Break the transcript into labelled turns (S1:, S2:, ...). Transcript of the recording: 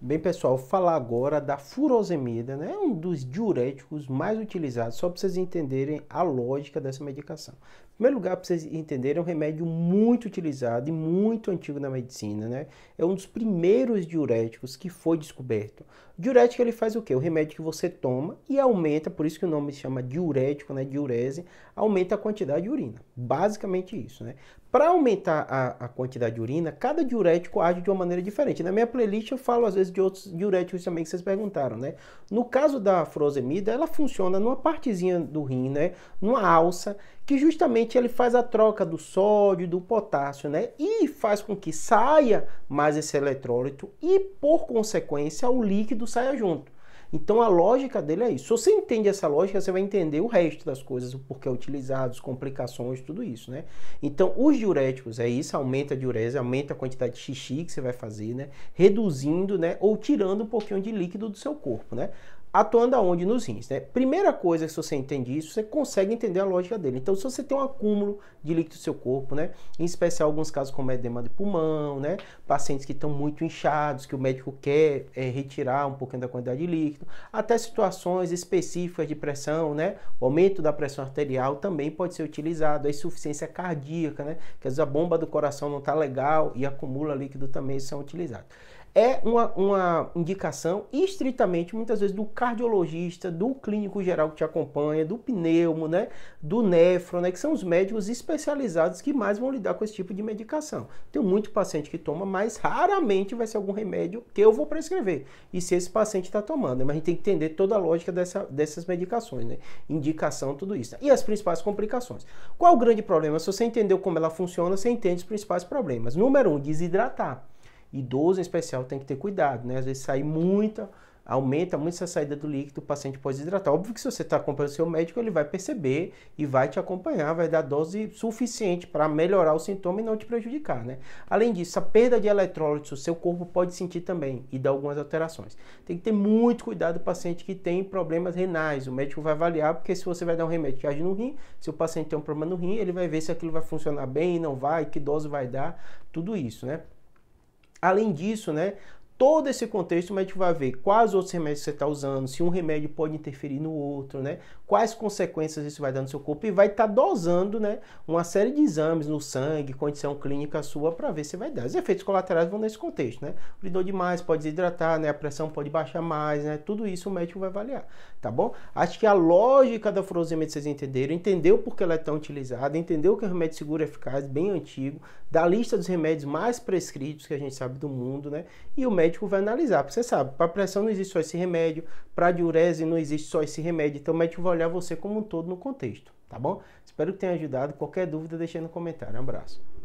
S1: Bem, pessoal, vou falar agora da furosemida, né? É um dos diuréticos mais utilizados, só para vocês entenderem a lógica dessa medicação. Em primeiro lugar, para vocês entenderem, é um remédio muito utilizado e muito antigo na medicina, né? É um dos primeiros diuréticos que foi descoberto. O diurético ele faz o quê? O remédio que você toma e aumenta, por isso que o nome se chama diurético, né? Diurese, aumenta a quantidade de urina. Basicamente isso, né? Para aumentar a, a, quantidade de urina, cada diurético age de uma maneira diferente. Na minha playlist eu falo às vezes de outros diuréticos também que vocês perguntaram, né? No caso da furosemida, ela funciona numa partezinha do rim, né? Numa alça, que justamente ele faz a troca do sódio, do potássio, né? E faz com que saia mais esse eletrólito e, por consequência, o líquido saia junto. Então a lógica dele é isso. Se você entende essa lógica, você vai entender o resto das coisas, o porquê é utilizados, complicações, tudo isso, né? Então os diuréticos é isso, aumenta a diurese, aumenta a quantidade de xixi que você vai fazer, né? Reduzindo, né? Ou tirando um pouquinho de líquido do seu corpo, né? atuando aonde? Nos rins, né? Primeira coisa que se você entende isso, você consegue entender a lógica dele. Então, se você tem um acúmulo de líquido no seu corpo, né? Em especial alguns casos como edema é de pulmão, né? Pacientes que estão muito inchados, que o médico quer é, retirar um pouquinho da quantidade de líquido, até situações específicas de pressão, né? O aumento da pressão arterial também pode ser utilizado, a insuficiência cardíaca, né? Que às vezes a bomba do coração não está legal e acumula líquido também são utilizados é uma, uma indicação estritamente, muitas vezes, do cardiologista, do clínico geral que te acompanha, do pneumo, né, do nefro, né, que são os médicos especializados que mais vão lidar com esse tipo de medicação. Tem muito paciente que toma, mas raramente vai ser algum remédio que eu vou prescrever. E se esse paciente está tomando, mas a gente tem que entender toda a lógica dessa, dessas medicações, né, indicação, tudo isso. Tá? E as principais complicações. Qual o grande problema? Se você entendeu como ela funciona, você entende os principais problemas. Número um, desidratar. Idoso, em especial, tem que ter cuidado, né? Às vezes sai muita, aumenta muito essa saída do líquido, o paciente pode desidratar. Óbvio que se você está acompanhando o seu médico, ele vai perceber e vai te acompanhar, vai dar dose suficiente para melhorar o sintoma e não te prejudicar, né? Além disso, a perda de eletrólitos, o seu corpo pode sentir também e dar algumas alterações. Tem que ter muito cuidado o paciente que tem problemas renais. O médico vai avaliar, porque se você vai dar um remédio que age no rim, se o paciente tem um problema no rim, ele vai ver se aquilo vai funcionar bem, não vai, que dose vai dar, tudo isso, né? Além disso, né, todo esse contexto o médico vai ver quais outros remédios você está usando, se um remédio pode interferir no outro, né? Quais consequências isso vai dar no seu corpo e vai estar tá dosando, né? Uma série de exames no sangue, condição clínica sua para ver se vai dar. Os efeitos colaterais vão nesse contexto, né? Uridor demais pode desidratar, né? A pressão pode baixar mais, né? Tudo isso o médico vai avaliar, tá bom? Acho que a lógica da furosemida vocês entenderam, entendeu por que ela é tão utilizada, entendeu que é um remédio seguro e é eficaz, bem antigo, da lista dos remédios mais prescritos que a gente sabe do mundo, né? E o médico médico vai analisar. Porque você sabe, para pressão não existe só esse remédio, para diurese não existe só esse remédio. Então o médico vai olhar você como um todo no contexto, tá bom? Espero que tenha ajudado. Qualquer dúvida, deixe no comentário. Um abraço.